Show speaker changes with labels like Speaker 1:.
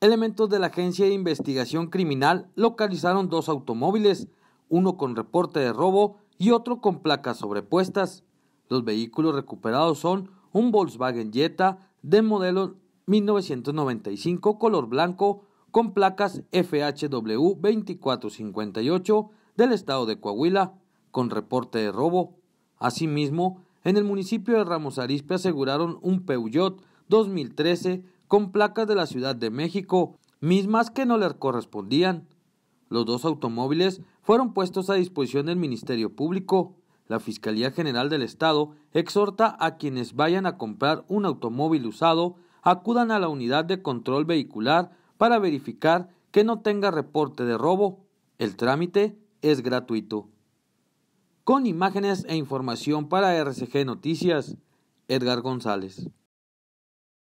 Speaker 1: Elementos de la Agencia de Investigación Criminal localizaron dos automóviles, uno con reporte de robo y otro con placas sobrepuestas. Los vehículos recuperados son un Volkswagen Jetta de modelo 1995 color blanco con placas FHW 2458 del estado de Coahuila con reporte de robo. Asimismo, en el municipio de Ramos Arizpe aseguraron un Peugeot 2013 con placas de la Ciudad de México, mismas que no les correspondían. Los dos automóviles fueron puestos a disposición del Ministerio Público. La Fiscalía General del Estado exhorta a quienes vayan a comprar un automóvil usado acudan a la unidad de control vehicular para verificar que no tenga reporte de robo. El trámite es gratuito. Con imágenes e información para RCG Noticias, Edgar González.